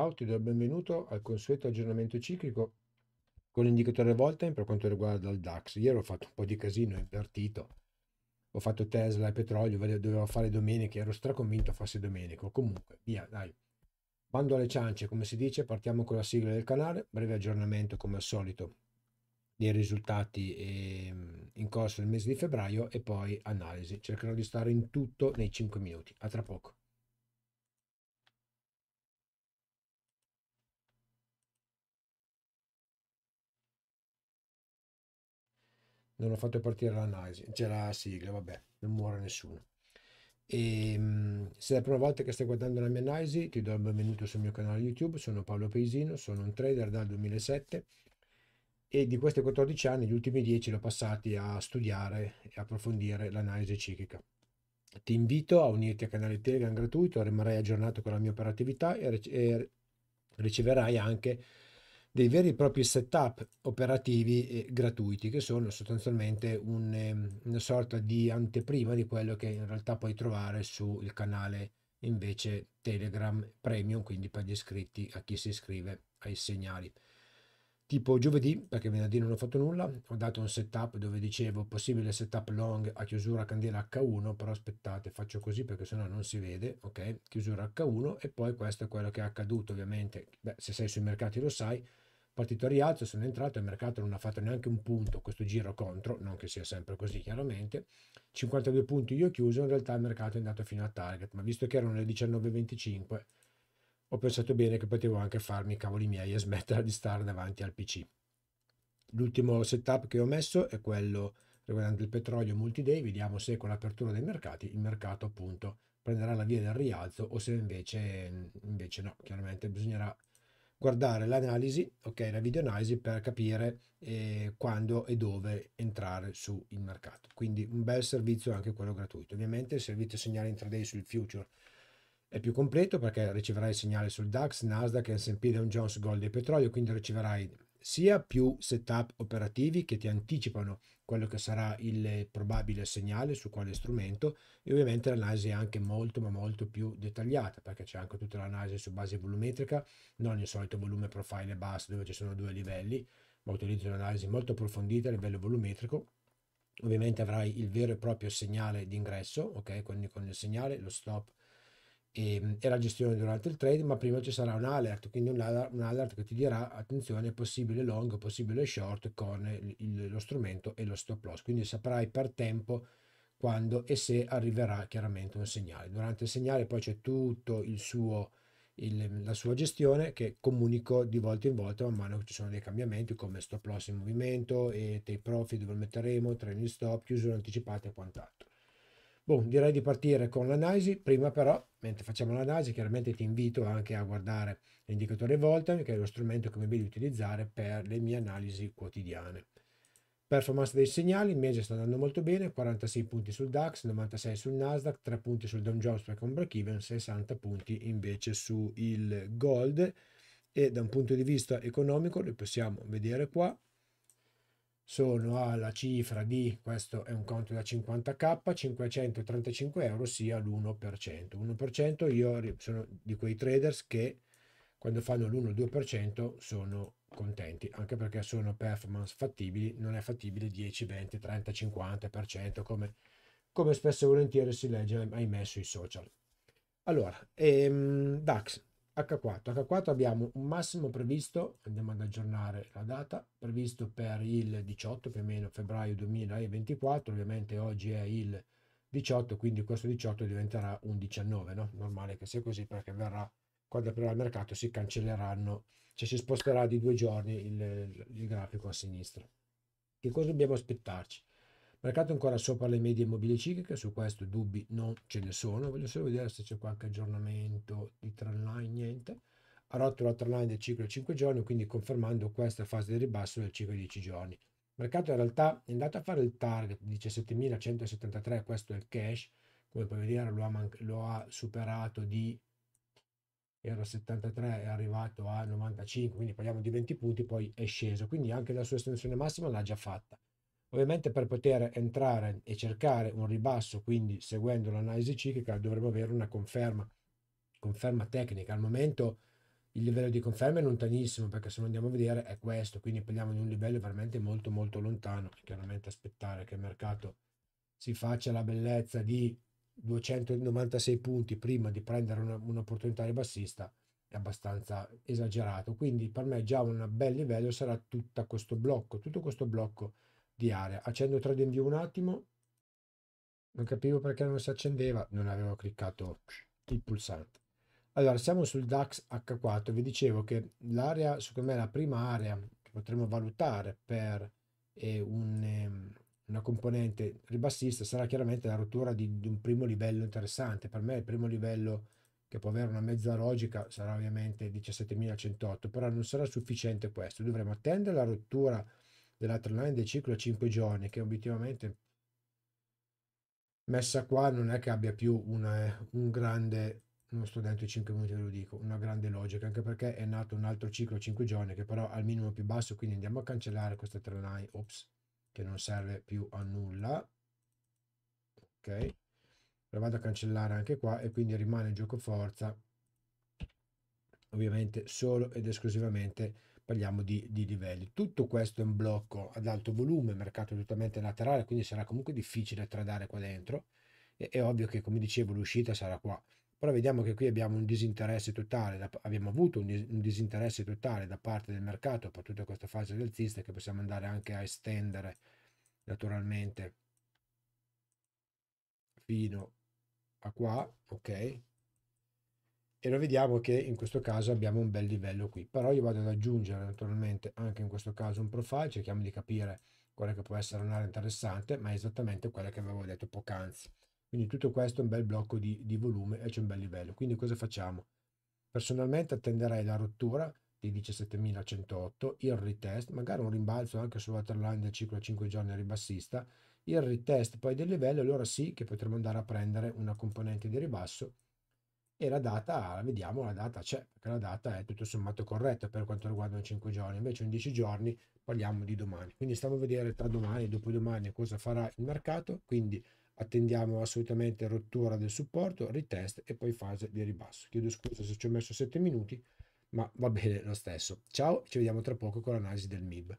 Ciao, ti do il benvenuto al consueto aggiornamento ciclico con l'indicatore Voltaire per quanto riguarda il DAX. Ieri ho fatto un po' di casino, ho invertito, ho fatto Tesla e petrolio, dovevo fare domenica, ero straconvinto fosse domenico. Comunque, via, dai. Bando alle ciance, come si dice, partiamo con la sigla del canale, breve aggiornamento come al solito dei risultati ehm, in corso del mese di febbraio e poi analisi. Cercherò di stare in tutto nei 5 minuti. A tra poco. non ho fatto partire l'analisi, c'è la sigla, vabbè, non muore nessuno. E, ehm, se è la prima volta che stai guardando la mia analisi, ti do il benvenuto sul mio canale YouTube, sono Paolo Peisino, sono un trader dal 2007 e di questi 14 anni, gli ultimi 10 li ho passati a studiare e approfondire l'analisi ciclica. Ti invito a unirti al canale Telegram gratuito, rimarrai aggiornato con la mia operatività e, riceverai anche dei veri e propri setup operativi gratuiti, che sono sostanzialmente un, ehm, una sorta di anteprima di quello che in realtà puoi trovare sul canale invece Telegram Premium, quindi per gli iscritti, a chi si iscrive ai segnali tipo giovedì, perché venerdì non ho fatto nulla, ho dato un setup dove dicevo possibile setup long a chiusura candela H1, però aspettate, faccio così perché sennò non si vede, ok? Chiusura H1 e poi questo è quello che è accaduto ovviamente, Beh, se sei sui mercati lo sai, partito a rialzo, sono entrato, il mercato non ha fatto neanche un punto questo giro contro, non che sia sempre così chiaramente, 52 punti io ho chiuso, in realtà il mercato è andato fino a target, ma visto che erano le 19.25 ho pensato bene che potevo anche farmi i cavoli miei e smettere di stare davanti al PC. L'ultimo setup che ho messo è quello riguardante il petrolio multiday, vediamo se con l'apertura dei mercati il mercato appunto prenderà la via del rialzo o se invece, invece no, chiaramente bisognerà guardare l'analisi, ok, la videoanalisi per capire eh, quando e dove entrare sul mercato. Quindi un bel servizio anche quello gratuito. Ovviamente il servizio segnale intraday sul future è più completo perché riceverai il segnale sul DAX, Nasdaq, S&P, Dow Jones, Gold e Petrolio, quindi riceverai sia più setup operativi che ti anticipano quello che sarà il probabile segnale su quale strumento e ovviamente l'analisi è anche molto ma molto più dettagliata perché c'è anche tutta l'analisi su base volumetrica, non il solito volume profile e basso dove ci sono due livelli, ma utilizzo un'analisi molto approfondita a livello volumetrico ovviamente avrai il vero e proprio segnale d'ingresso, ok? Quindi con il segnale, lo stop e, ehm, e, la gestione durante il trade, ma prima ci sarà un alert, quindi un alert, un alert che ti dirà attenzione, possibile long, possibile short con il, lo strumento e lo stop loss, quindi saprai per tempo quando e se arriverà chiaramente un segnale. Durante il segnale poi c'è tutto il suo... Il, la sua gestione che comunico di volta in volta man mano che ci sono dei cambiamenti come stop loss in movimento e take profit dove metteremo, training stop, chiusura anticipata e quant'altro. Boh, direi di partire con l'analisi, prima però, mentre facciamo l'analisi, chiaramente ti invito anche a guardare l'indicatore Volta, che è lo strumento che mi vedi utilizzare per le mie analisi quotidiane. Performance dei segnali, il mese sta andando molto bene, 46 punti sul DAX, 96 sul Nasdaq, 3 punti sul Dow Jones per con break even, 60 punti invece sul gold e da un punto di vista economico, li possiamo vedere qua, sono alla cifra di, questo è un conto da 50k, 535 euro sia l'1%. 1% io sono di quei traders che quando fanno l'1-2% sono contenti, anche perché sono performance fattibili, non è fattibile 10, 20, 30, 50% come, come spesso e volentieri si legge ahimè sui social. Allora, ehm, DAX, H4. H4 abbiamo un massimo previsto, andiamo ad aggiornare la data, previsto per il 18 più o meno febbraio 2024, ovviamente oggi è il 18, quindi questo 18 diventerà un 19, no? Normale che sia così perché verrà, quando aprirà il mercato si cancelleranno, cioè si sposterà di due giorni il, il grafico a sinistra. Che cosa dobbiamo aspettarci? Mercato ancora sopra le medie mobili cicliche, su questo dubbi non ce ne sono. Voglio solo vedere se c'è qualche aggiornamento di trend line, niente. Ha rotto la line del ciclo di 5 giorni, quindi confermando questa fase di ribasso del ciclo di 10 giorni. Il mercato in realtà è andato a fare il target 17.173, questo è il cash, come puoi vedere lo ha, lo ha superato di era 73 è arrivato a 95 quindi parliamo di 20 punti poi è sceso quindi anche la sua estensione massima l'ha già fatta Ovviamente per poter entrare e cercare un ribasso, quindi seguendo l'analisi ciclica, dovremmo avere una conferma, conferma tecnica. Al momento il livello di conferma è lontanissimo perché se lo andiamo a vedere è questo, quindi parliamo di un livello veramente molto molto lontano. Chiaramente aspettare che il mercato si faccia la bellezza di 296 punti prima di prendere una, un'opportunità ribassista è abbastanza esagerato. Quindi per me già un bel livello sarà tutto questo blocco, tutto questo blocco di area. Accendo trade in view un attimo. Non capivo perché non si accendeva, non avevo cliccato il pulsante. Allora, siamo sul DAX H4. Vi dicevo che l'area, secondo me, la prima area che potremo valutare per eh, un, ehm, una componente ribassista sarà chiaramente la rottura di, di, un primo livello interessante. Per me il primo livello che può avere una mezza logica sarà ovviamente 17.108, però non sarà sufficiente questo. Dovremo attendere la rottura della timeline del ciclo 5 giorni che obiettivamente messa qua non è che abbia più una, eh, un grande uno studente 5 minuti ve lo dico una grande logica anche perché è nato un altro ciclo 5 giorni che però al minimo più basso quindi andiamo a cancellare questa trend line ops che non serve più a nulla ok la vado a cancellare anche qua e quindi rimane il gioco forza ovviamente solo ed esclusivamente parliamo di, di, livelli. Tutto questo è un blocco ad alto volume, mercato totalmente laterale, quindi sarà comunque difficile tradare qua dentro. E, è ovvio che, come dicevo, l'uscita sarà qua. Però vediamo che qui abbiamo un disinteresse totale, da, abbiamo avuto un, dis, un, disinteresse totale da parte del mercato per tutta questa fase del alzista che possiamo andare anche a estendere naturalmente fino a qua, ok? e lo vediamo che in questo caso abbiamo un bel livello qui però io vado ad aggiungere naturalmente anche in questo caso un profile cerchiamo di capire quale che può essere un'area interessante ma è esattamente quella che avevo detto poc'anzi quindi tutto questo è un bel blocco di, di volume e c'è un bel livello quindi cosa facciamo personalmente attenderei la rottura di 17.108 il retest magari un rimbalzo anche sull'uterline del ciclo 5 giorni ribassista il retest poi del livello allora sì che potremo andare a prendere una componente di ribasso e la data, vediamo la data c'è, perché la data è tutto sommato corretta per quanto riguarda 5 giorni, invece in 10 giorni parliamo di domani. Quindi stiamo a vedere tra domani e dopodomani cosa farà il mercato, quindi attendiamo assolutamente rottura del supporto, retest e poi fase di ribasso. Chiedo scusa se ci ho messo 7 minuti, ma va bene lo stesso. Ciao, ci vediamo tra poco con l'analisi del MIB.